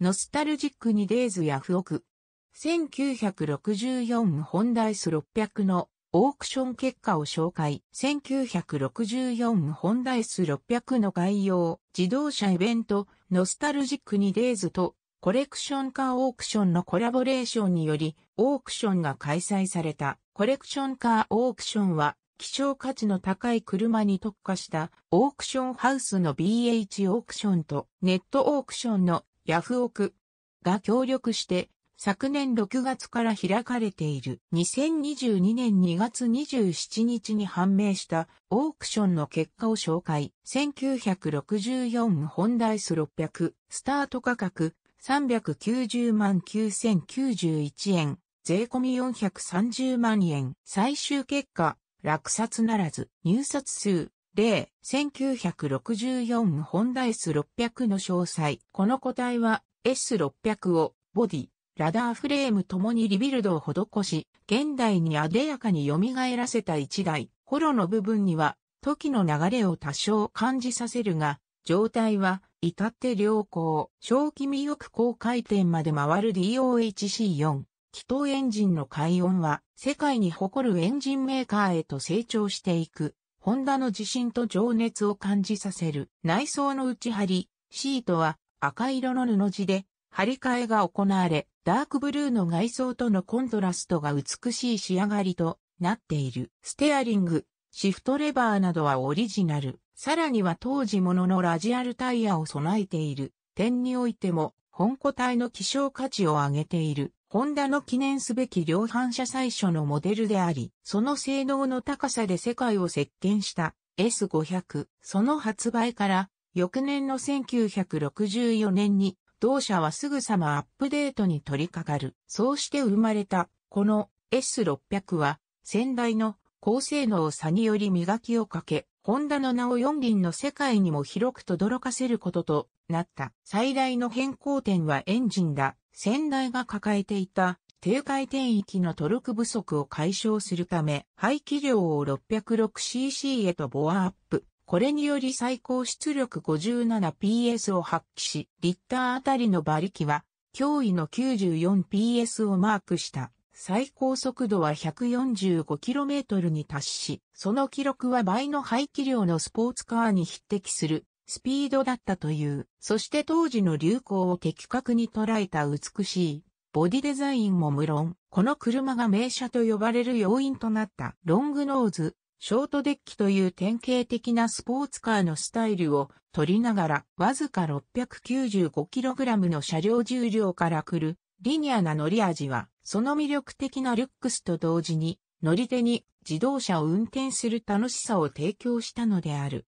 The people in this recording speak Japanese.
ノスタルジックにデイズやフオク。1964本ダイ600のオークション結果を紹介。1964本ダイ600の概要、自動車イベント、ノスタルジックにデイズとコレクションカーオークションのコラボレーションにより、オークションが開催された。コレクションカーオークションは、希少価値の高い車に特化したオークションハウスの BH オークションとネットオークションのヤフオクが協力して昨年6月から開かれている2022年2月27日に判明したオークションの結果を紹介。1964本ンダ S600 スタート価格390万9091円税込み430万円最終結果落札ならず入札数例、1964ホンダ S600 の詳細。この個体は S600 をボディ、ラダーフレームともにリビルドを施し、現代に艶やかに蘇らせた一台。ホロの部分には時の流れを多少感じさせるが、状態は至って良好。小気味よく高回転まで回る DOHC4。気筒エンジンの開音は世界に誇るエンジンメーカーへと成長していく。ホンダの自信と情熱を感じさせる。内装の内張り、シートは赤色の布地で、張り替えが行われ、ダークブルーの外装とのコントラストが美しい仕上がりとなっている。ステアリング、シフトレバーなどはオリジナル。さらには当時もののラジアルタイヤを備えている。点においても、本個体の希少価値を上げている。ホンダの記念すべき量販車最初のモデルであり、その性能の高さで世界を席巻した S500。その発売から翌年の1964年に同社はすぐさまアップデートに取り掛かる。そうして生まれたこの S600 は先代の高性能差により磨きをかけ、ホンダの名を四輪の世界にも広く轟かせることとなった。最大の変更点はエンジンだ。先代が抱えていた低回転域のトルク不足を解消するため、排気量を 606cc へとボアアップ。これにより最高出力 57PS を発揮し、リッターあたりの馬力は驚異の 94PS をマークした。最高速度は 145km に達し、その記録は倍の排気量のスポーツカーに匹敵するスピードだったという。そして当時の流行を的確に捉えた美しいボディデザインも無論、この車が名車と呼ばれる要因となったロングノーズ、ショートデッキという典型的なスポーツカーのスタイルを取りながら、わずか 695kg の車両重量から来るリニアな乗り味は、その魅力的なルックスと同時に、乗り手に自動車を運転する楽しさを提供したのである。